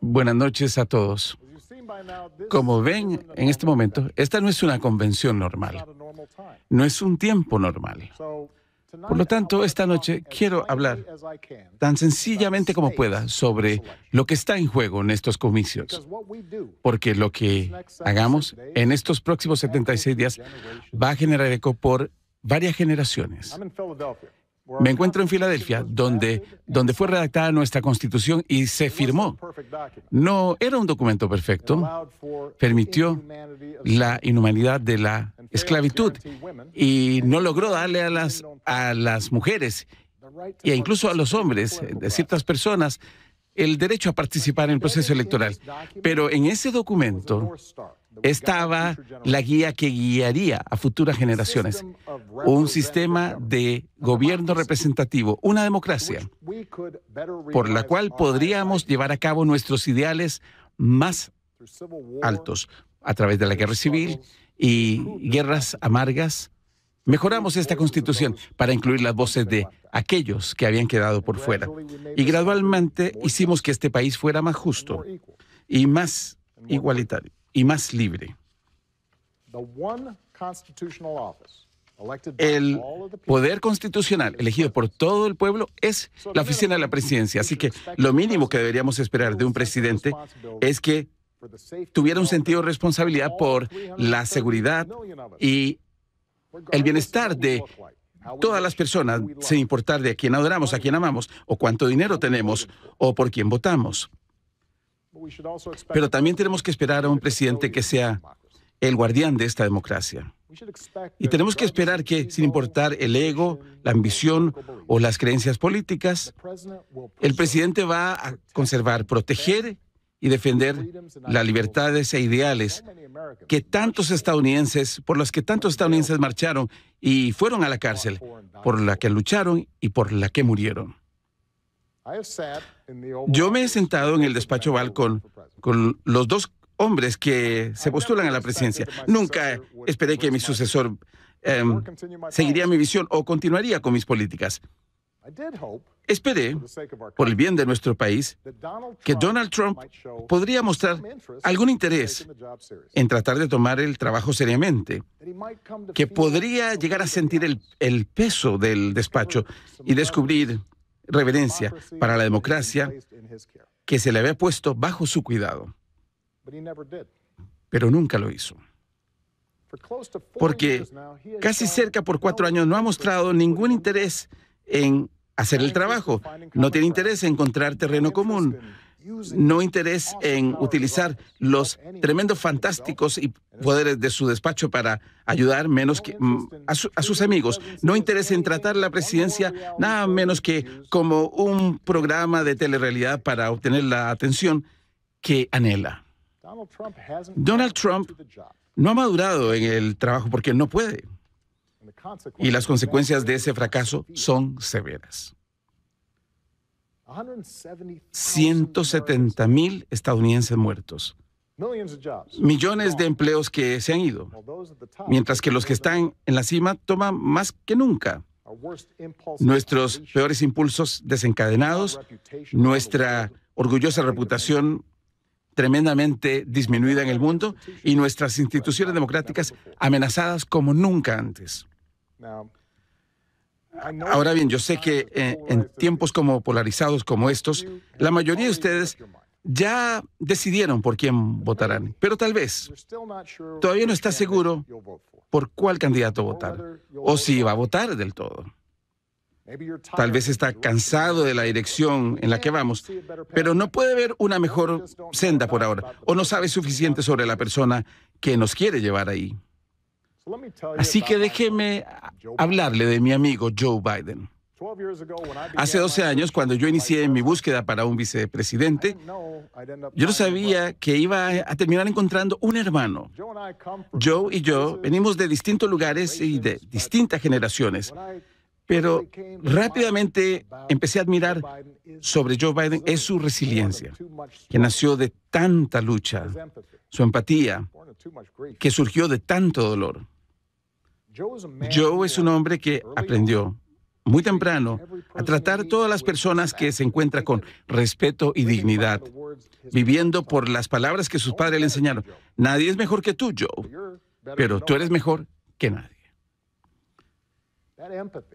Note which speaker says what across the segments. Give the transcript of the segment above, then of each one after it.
Speaker 1: Buenas noches a todos. Como ven en este momento, esta no es una convención normal, no es un tiempo normal. Por lo tanto, esta noche quiero hablar tan sencillamente como pueda sobre lo que está en juego en estos comicios, porque lo que hagamos en estos próximos 76 días va a generar eco por varias generaciones. Me encuentro en Filadelfia, donde, donde fue redactada nuestra constitución y se firmó. No era un documento perfecto, permitió la inhumanidad de la esclavitud y no logró darle a las, a las mujeres e incluso a los hombres, de ciertas personas, el derecho a participar en el proceso electoral. Pero en ese documento estaba la guía que guiaría a futuras generaciones, un sistema de gobierno representativo, una democracia, por la cual podríamos llevar a cabo nuestros ideales más altos a través de la guerra civil y guerras amargas. Mejoramos esta constitución para incluir las voces de aquellos que habían quedado por fuera. Y gradualmente hicimos que este país fuera más justo y más igualitario y más libre. El poder constitucional elegido por todo el pueblo es la oficina de la presidencia. Así que lo mínimo que deberíamos esperar de un presidente es que tuviera un sentido de responsabilidad por la seguridad y el bienestar de todas las personas, sin importar de a quién adoramos, a quién amamos, o cuánto dinero tenemos, o por quién votamos. Pero también tenemos que esperar a un presidente que sea el guardián de esta democracia. Y tenemos que esperar que, sin importar el ego, la ambición o las creencias políticas, el presidente va a conservar, proteger y defender las libertades e ideales que tantos estadounidenses, por los que tantos estadounidenses marcharon y fueron a la cárcel, por la que lucharon y por la que murieron. Yo me he sentado en el despacho balcón con los dos hombres que se postulan a la presidencia. Nunca esperé que mi sucesor em, seguiría mi visión o continuaría con mis políticas.
Speaker 2: Esperé, por el
Speaker 1: bien de nuestro país, que Donald Trump podría mostrar algún interés en tratar de tomar el trabajo seriamente, que podría llegar a sentir el peso del despacho y descubrir reverencia para la democracia que se le había puesto bajo su cuidado. Pero nunca lo hizo. Porque casi cerca por cuatro años no ha mostrado ningún interés en hacer el trabajo, no tiene interés en encontrar terreno común, no interés en utilizar los tremendos fantásticos y poderes de su despacho para ayudar menos que mm, a, sus amigos, no interés en tratar la presidencia nada menos que como un programa de telerrealidad para obtener la atención que anhela.
Speaker 2: Donald Trump
Speaker 1: no ha madurado en el trabajo porque no puede.
Speaker 2: Y las consecuencias
Speaker 1: de ese fracaso son severas. 170 mil estadounidenses muertos. Millones de empleos que se han ido, mientras que los que están en la cima toman más que nunca. Nuestros peores impulsos desencadenados, nuestra orgullosa reputación tremendamente disminuida en el mundo y nuestras instituciones democráticas amenazadas como nunca antes. Ahora bien, yo sé que eh, en tiempos como polarizados como estos, la mayoría de ustedes ya decidieron por quién votarán, pero tal vez todavía no está seguro por cuál candidato votar o si va a votar del todo. Tal vez está cansado de la dirección en la que vamos, pero no puede ver una mejor senda por ahora o no sabe suficiente sobre la persona que nos quiere llevar ahí. Así que déjeme hablarle de mi amigo Joe Biden. Hace 12 años, cuando yo inicié mi búsqueda para un vicepresidente, yo no sabía que iba a terminar encontrando un hermano. Joe y yo venimos de distintos lugares y de distintas generaciones, pero rápidamente empecé a admirar sobre Joe Biden es su resiliencia, que nació de tanta lucha, su empatía, que surgió de tanto dolor. Joe es un hombre que aprendió muy temprano a tratar todas las personas que se encuentra con respeto y dignidad, viviendo por las palabras que sus oh, padres le enseñaron. Nadie es mejor que tú, Joe, pero tú eres mejor que nadie.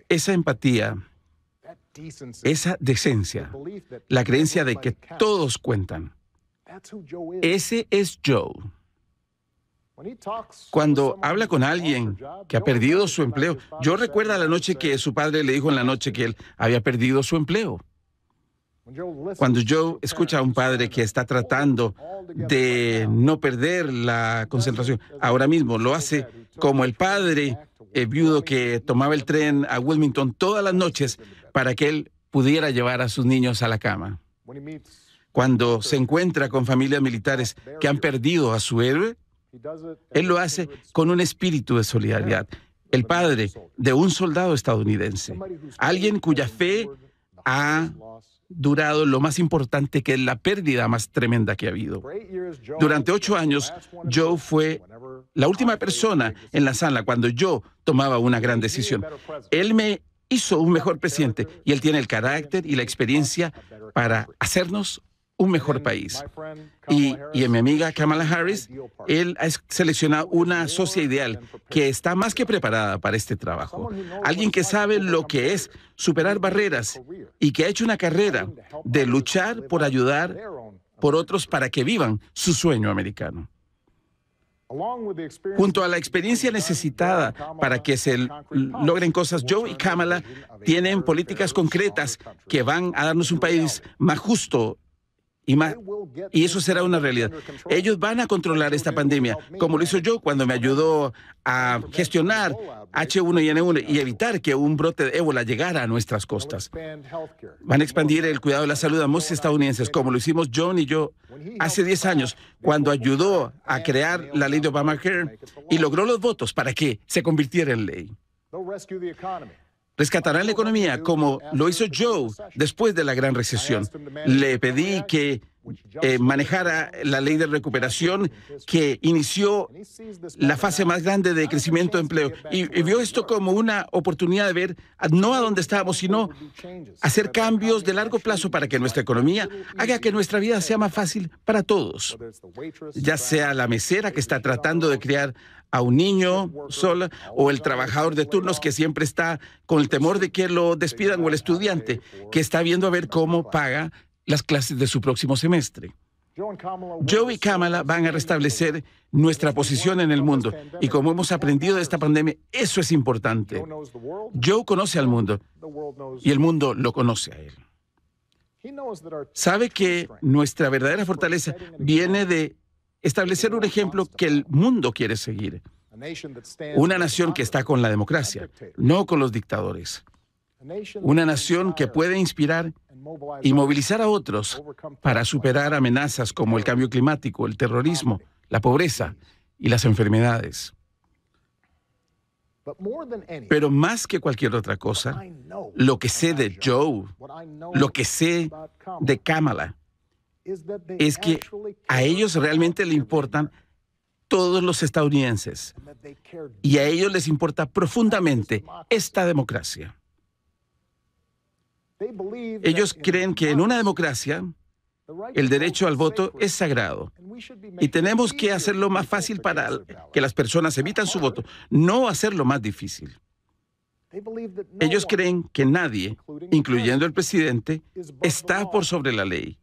Speaker 1: Esa empatía, esa decencia, la creencia de que todos cuentan. Ese es Joe. Cuando habla con alguien que ha perdido su empleo, yo recuerdo la noche que su padre le dijo en la noche que él había perdido su empleo. Cuando yo escucha a un padre que está tratando de no perder la concentración, ahora mismo lo hace como el padre eh, viudo que tomaba el tren a Wilmington todas las noches para que él pudiera llevar a sus niños a la cama. Cuando se encuentra con familias militares que han perdido a su héroe, él lo hace con un espíritu de solidaridad. El padre de un soldado estadounidense, alguien cuya fe ha durado lo más importante que es la pérdida más tremenda que ha habido. Durante ocho años, Joe fue la última persona en la sala cuando yo tomaba una gran decisión. Él me hizo un mejor presidente y él tiene el carácter y la experiencia para hacernos un mejor país. Y, y, mi amiga Kamala Harris, él ha seleccionado una socia ideal que está más que preparada para este trabajo. Alguien que sabe lo que es superar barreras y que ha hecho una carrera de luchar por ayudar por otros para que vivan su sueño americano. Junto a la experiencia necesitada uh, para que se logren cosas, Joe y Kamala tienen políticas concretas que van a darnos un país más justo y, más, y eso será una realidad. Ellos van a controlar esta pandemia, como lo hizo yo cuando me ayudó a gestionar H1N1 y evitar que un brote de ébola llegara a nuestras costas. Van a expandir el cuidado de la salud a muchos estadounidenses, como lo hicimos John y yo hace 10 años, cuando ayudó a crear la ley de Obamacare y logró los votos para que se convirtiera en ley. Rescatarán la economía como lo hizo Joe después de la gran recesión. Le pedí que eh, manejara la ley de recuperación que inició la fase más grande de crecimiento de empleo. Y, vio esto como una oportunidad de ver no a dónde estábamos, sino hacer cambios de largo plazo para que nuestra economía haga que nuestra vida sea más fácil para todos, ya sea la mesera que está tratando de criar a un niño sola o el trabajador de turnos que siempre está con el temor de que lo despidan o el estudiante que está viendo a ver cómo paga las clases de su próximo semestre. Joe y Kamala van a restablecer nuestra posición en el mundo y como hemos aprendido de esta pandemia, eso es importante. Joe conoce al mundo y el mundo lo conoce a él. Sabe que nuestra verdadera fortaleza viene de establecer un ejemplo que el mundo quiere seguir. Una nación que está con la democracia, no con los dictadores. Una nación que puede inspirar y movilizar a otros para superar amenazas como el cambio climático, el terrorismo, la pobreza y las enfermedades. Pero más que cualquier otra cosa, lo que sé de Joe, lo que sé de Kamala, es que a ellos realmente le importan todos los estadounidenses y a ellos les importa profundamente esta democracia. Ellos creen que en una democracia el derecho al voto es sagrado y tenemos que hacerlo más fácil para que las personas evitan su voto, no hacerlo más difícil. Ellos creen que nadie, incluyendo el presidente, está por sobre la ley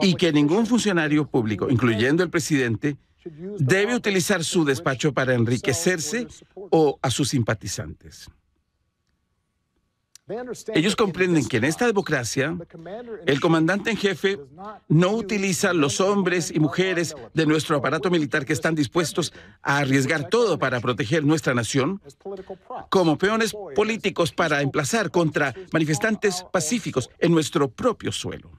Speaker 1: y que ningún funcionario público, incluyendo el presidente, debe utilizar su despacho para enriquecerse o a sus simpatizantes. Ellos comprenden que en esta democracia el comandante en jefe no utiliza los hombres y mujeres de nuestro aparato militar que están dispuestos a arriesgar todo para proteger nuestra nación como peones políticos para emplazar contra manifestantes pacíficos en nuestro propio suelo.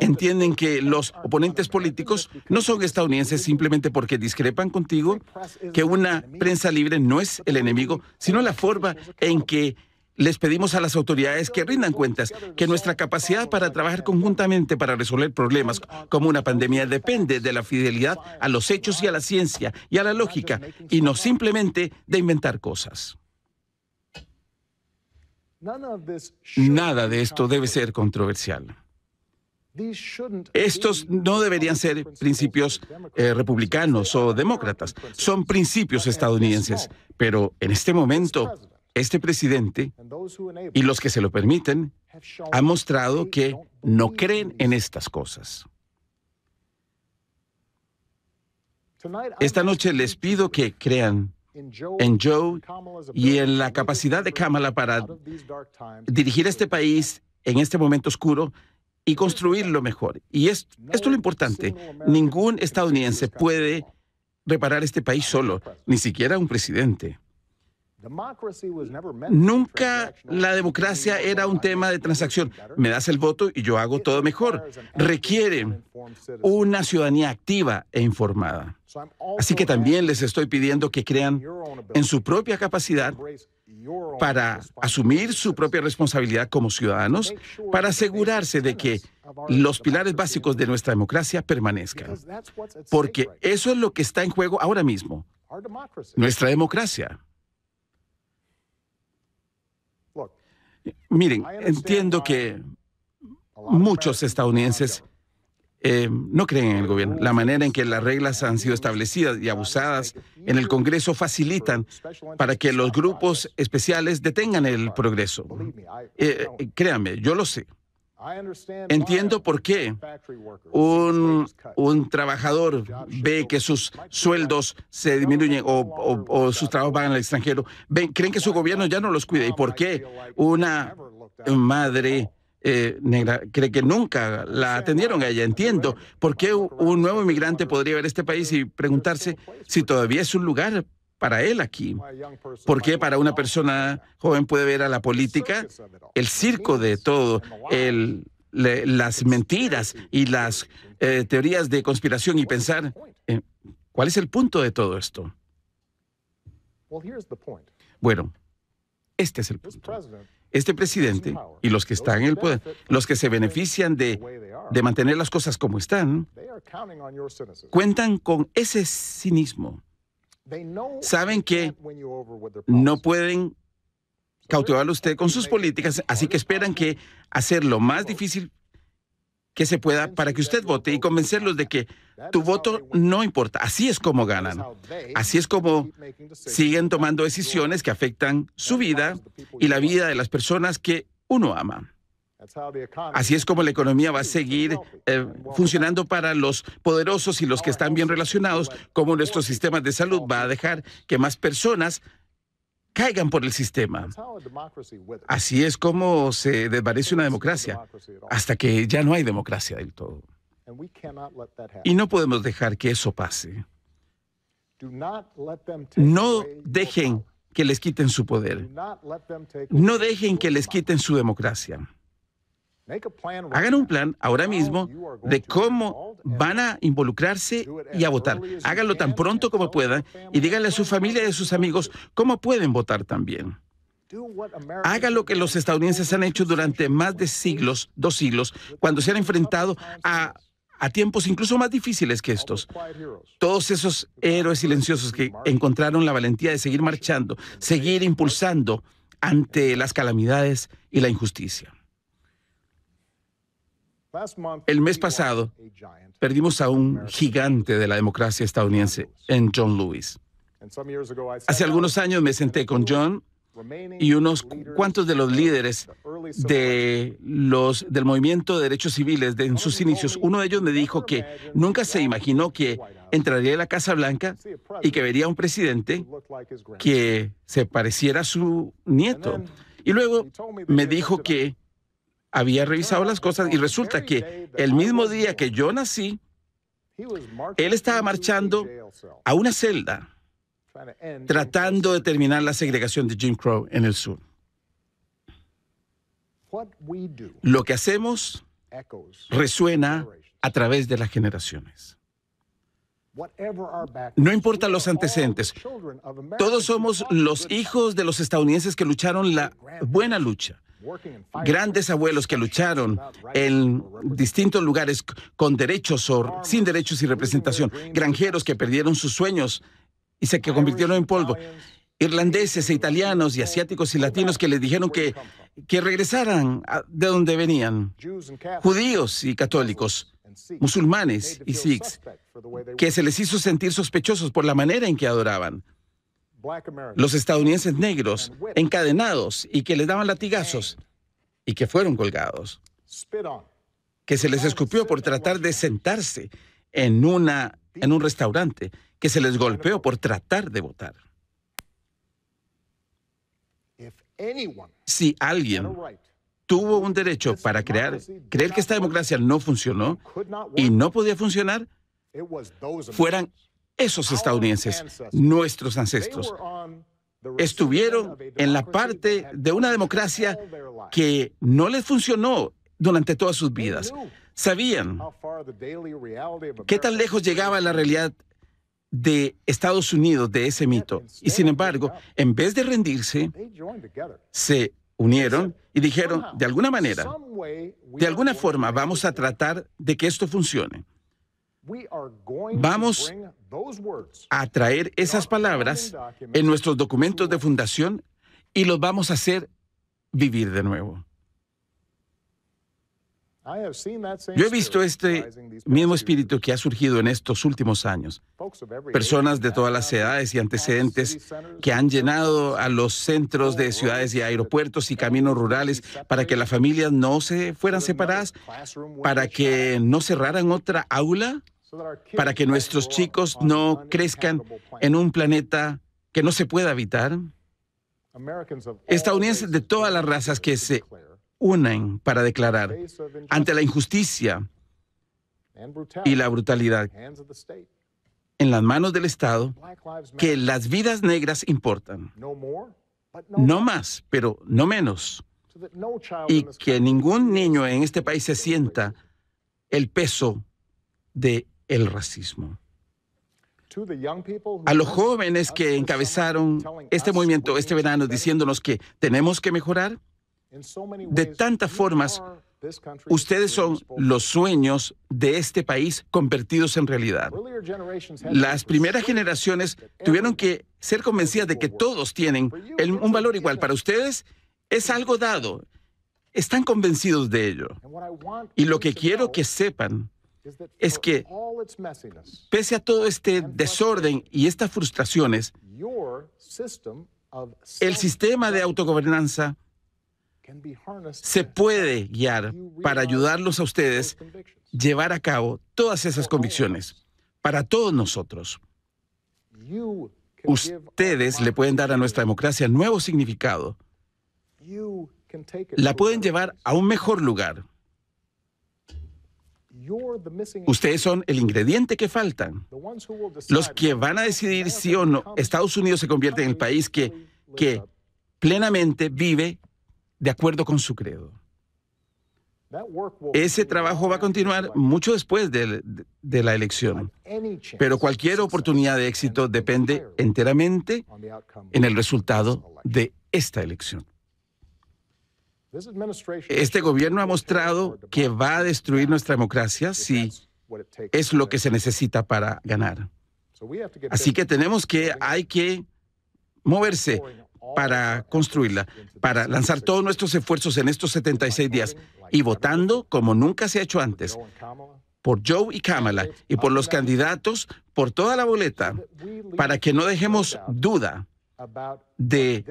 Speaker 1: Entienden que los oponentes políticos no son estadounidenses simplemente porque discrepan contigo, que una prensa libre no es el enemigo, sino la forma en que les pedimos a las autoridades que rindan cuentas que nuestra capacidad para trabajar conjuntamente para resolver problemas como una pandemia depende de la fidelidad a los hechos y a la ciencia y a la lógica y no simplemente de inventar cosas. Nada de esto debe ser controversial. Estos no deberían ser principios eh, republicanos o demócratas, son principios estadounidenses, pero en este momento este presidente y los que se lo permiten han mostrado que no creen en estas cosas. Esta noche les pido que crean en Joe y en la capacidad de Kamala para dirigir este país en este momento oscuro y construirlo mejor. Y esto, esto es lo importante. Ningún estadounidense puede reparar este país solo, ni siquiera un presidente. Nunca la democracia era un tema de transacción. Me das el voto y yo hago todo mejor. Requiere una ciudadanía activa e informada. Así que también les estoy pidiendo que crean en su propia capacidad para asumir su propia responsabilidad como ciudadanos, para asegurarse de que los pilares básicos de nuestra democracia permanezcan. Porque eso es lo que está en juego ahora mismo, nuestra democracia. Miren, entiendo que muchos estadounidenses eh, no creen en el gobierno. La manera en que las reglas han sido establecidas y abusadas en el Congreso facilitan para que los grupos especiales detengan el progreso. Eh, eh, créanme, yo lo sé. Entiendo por qué un, trabajador ve que sus sueldos se disminuyen o, sus trabajos van al extranjero. Ven, creen que su gobierno ya no los cuida. ¿Y por qué una madre eh, negra cree que nunca la atendieron a ella. Entiendo por qué un nuevo inmigrante podría ver este país y preguntarse si todavía es un lugar para él aquí. Porque para una persona joven puede ver a la política el circo de todo, las mentiras y las eh, teorías de conspiración y pensar, ¿cuál es el punto de todo esto? Bueno, este es el punto. Este presidente y los que están en el poder, los que se benefician de, de mantener las cosas como están, cuentan con ese cinismo
Speaker 2: saben que
Speaker 1: no pueden a usted con sus políticas, así que esperan que hacer lo más difícil que se pueda para que usted vote y convencerlos de que tu voto no importa. Así es como ganan. Así es como siguen tomando decisiones que afectan su vida y la vida de las personas que uno ama. Así es como la economía va a seguir eh, funcionando para los poderosos y los que están bien relacionados, como nuestro sistema de salud va a dejar que más personas caigan por el sistema. Así es como se desvanece una democracia, hasta que ya no hay democracia del todo. Y no podemos dejar que eso pase. No dejen que les quiten su poder. No dejen que les quiten su democracia. Hagan un plan ahora mismo de cómo van a involucrarse y a votar. Háganlo tan pronto como puedan y díganle a su familia y a sus amigos cómo pueden votar también. Haga lo que los estadounidenses han hecho durante más de siglos, dos siglos, cuando se han enfrentado a tiempos incluso más difíciles que estos. Todos esos héroes silenciosos que encontraron la valentía de seguir marchando, seguir impulsando ante las calamidades y la injusticia. El mes pasado perdimos a un gigante de la democracia estadounidense en John Lewis. Hace algunos años me senté con John y unos cuantos de los líderes de los, del movimiento de derechos civiles en sus inicios, uno de ellos me dijo que nunca se imaginó que entraría a la Casa Blanca y que vería un presidente que se pareciera a su nieto. Y luego me dijo que había revisado las cosas y resulta que el mismo día que yo nací, él estaba marchando a una celda tratando de terminar la segregación de Jim Crow en el sur. Lo que hacemos resuena a través de las generaciones. No importa los antecedentes, todos somos los hijos de los estadounidenses que lucharon la buena lucha. Grandes abuelos que lucharon en distintos lugares con derechos o sin derechos y representación. Granjeros que perdieron sus sueños y se que convirtieron en polvo. Irlandeses e italianos y asiáticos y latinos que les dijeron que, que regresaran de donde venían. Judíos y católicos musulmanes y sikhs, que se les hizo sentir sospechosos por la manera en que adoraban. Los estadounidenses negros encadenados y que les daban latigazos y que fueron colgados. Que se les escupió por tratar de sentarse en, una, en un restaurante. Que se les golpeó por tratar de votar. Si alguien tuvo un derecho para crear, creer que esta democracia no funcionó y no podía funcionar, fueran esos estadounidenses, nuestros ancestros. Estuvieron en la parte de una democracia que no les funcionó durante todas sus vidas. Sabían qué tan lejos llegaba la realidad de Estados Unidos, de ese mito. Y sin embargo, en vez de rendirse, se unieron y dijeron, de alguna manera, de alguna forma vamos a tratar de que esto funcione. Vamos a traer esas palabras en nuestros documentos de fundación y los vamos a hacer vivir de nuevo.
Speaker 2: Yo he visto este
Speaker 1: mismo espíritu que ha surgido en estos últimos años. Personas de todas las edades y antecedentes que han llenado a los centros de ciudades y aeropuertos y caminos rurales para que las familias no se fueran separadas, para que no cerraran otra aula, para que nuestros chicos no crezcan en un planeta que no se pueda habitar. Estadounidenses de todas las razas que se unen para declarar ante la injusticia
Speaker 2: y la brutalidad
Speaker 1: en las manos del Estado que las vidas negras importan. No más, pero no menos. Y que ningún niño en este país se sienta el peso del el racismo. A los jóvenes que encabezaron este movimiento este verano diciéndonos que tenemos que mejorar,
Speaker 2: de tantas formas,
Speaker 1: ustedes son los sueños de este país convertidos en realidad. Las primeras generaciones tuvieron que ser convencidas de que todos tienen un valor igual. Para ustedes es algo dado. Están convencidos de ello. Y lo que quiero que sepan es que, pese a todo este desorden y estas frustraciones, el sistema de autogobernanza se puede guiar para ayudarlos a ustedes llevar a cabo todas esas convicciones para todos nosotros. Ustedes le pueden dar a nuestra democracia nuevo significado. La pueden llevar a un mejor lugar. Ustedes son el ingrediente que faltan. Los que van a decidir si o no Estados Unidos se convierte en el país que, que plenamente vive de acuerdo con su credo. Ese trabajo va a continuar mucho después de, la elección, pero cualquier oportunidad de éxito depende enteramente en el resultado de esta elección. Este gobierno ha mostrado que va a destruir nuestra democracia si es lo que se necesita para ganar. Así que tenemos que, hay que moverse, para construirla, para lanzar todos nuestros esfuerzos en estos 76 días y votando como nunca se ha hecho antes por Joe y Kamala y por los candidatos, por toda la boleta, para que no dejemos duda de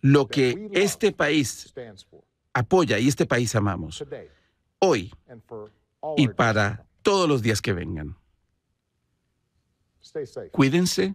Speaker 1: lo que este país apoya y este país amamos hoy y para todos los días que vengan.
Speaker 2: Cuídense